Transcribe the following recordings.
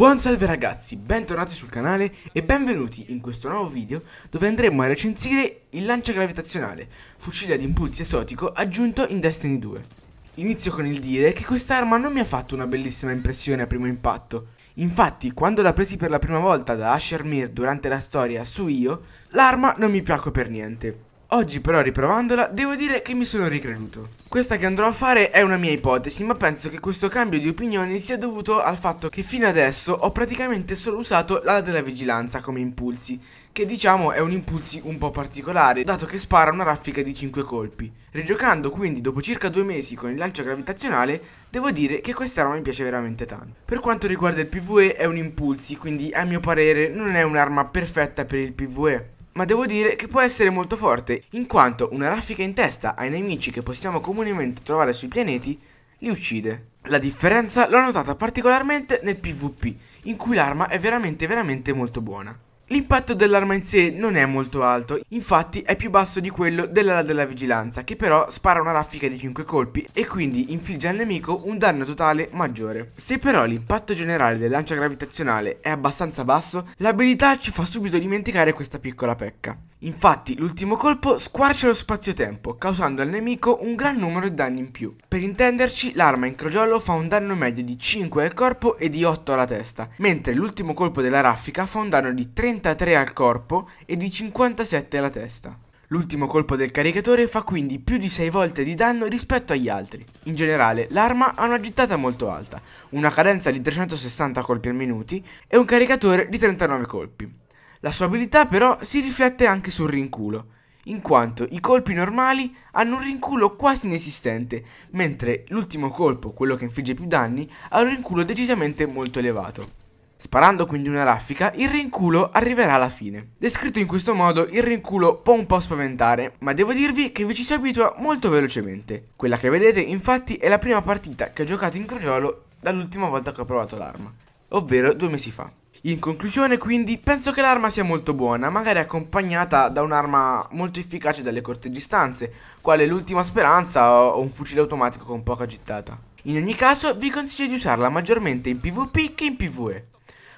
Buon salve ragazzi, bentornati sul canale e benvenuti in questo nuovo video dove andremo a recensire il lancia gravitazionale, fucile ad impulsi esotico aggiunto in Destiny 2. Inizio con il dire che quest'arma non mi ha fatto una bellissima impressione a primo impatto. Infatti, quando la presi per la prima volta da Asher Mir durante la storia su Io, l'arma non mi piacque per niente. Oggi però riprovandola devo dire che mi sono ricreduto. Questa che andrò a fare è una mia ipotesi ma penso che questo cambio di opinioni sia dovuto al fatto che fino adesso ho praticamente solo usato l'ala della vigilanza come impulsi che diciamo è un impulsi un po' particolare dato che spara una raffica di 5 colpi. Rigiocando quindi dopo circa due mesi con il lancio gravitazionale devo dire che quest'arma mi piace veramente tanto. Per quanto riguarda il PvE è un impulsi quindi a mio parere non è un'arma perfetta per il PvE ma devo dire che può essere molto forte, in quanto una raffica in testa ai nemici che possiamo comunemente trovare sui pianeti li uccide. La differenza l'ho notata particolarmente nel PvP, in cui l'arma è veramente veramente molto buona. L'impatto dell'arma in sé non è molto alto, infatti è più basso di quello dell'ala della vigilanza, che però spara una raffica di 5 colpi e quindi infligge al nemico un danno totale maggiore. Se però l'impatto generale del lancia gravitazionale è abbastanza basso, l'abilità ci fa subito dimenticare questa piccola pecca. Infatti l'ultimo colpo squarcia lo spazio-tempo, causando al nemico un gran numero di danni in più. Per intenderci, l'arma in crogiolo fa un danno medio di 5 al corpo e di 8 alla testa, mentre l'ultimo colpo della raffica fa un danno di 33 al corpo e di 57 alla testa. L'ultimo colpo del caricatore fa quindi più di 6 volte di danno rispetto agli altri. In generale, l'arma ha una gittata molto alta, una cadenza di 360 colpi al minuto e un caricatore di 39 colpi. La sua abilità però si riflette anche sul rinculo, in quanto i colpi normali hanno un rinculo quasi inesistente, mentre l'ultimo colpo, quello che infligge più danni, ha un rinculo decisamente molto elevato. Sparando quindi una raffica, il rinculo arriverà alla fine. Descritto in questo modo, il rinculo può un po' spaventare, ma devo dirvi che vi ci si abitua molto velocemente. Quella che vedete, infatti, è la prima partita che ho giocato in crogiolo dall'ultima volta che ho provato l'arma, ovvero due mesi fa. In conclusione quindi penso che l'arma sia molto buona, magari accompagnata da un'arma molto efficace dalle corte distanze, quale l'ultima speranza o un fucile automatico con poca gittata. In ogni caso vi consiglio di usarla maggiormente in PvP che in PvE.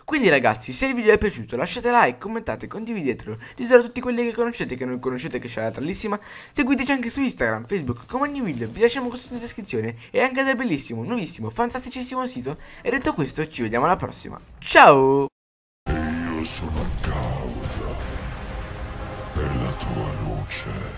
Quindi ragazzi, se il video vi è piaciuto lasciate like, commentate, condividetelo, ditelo a tutti quelli che conoscete, che non conoscete, che c'è la trallissima, seguiteci anche su Instagram, Facebook, come ogni video, vi lasciamo questo in descrizione e anche dal bellissimo, nuovissimo, fantasticissimo sito e detto questo ci vediamo alla prossima, ciao! E io sono Gaul, per la tua luce.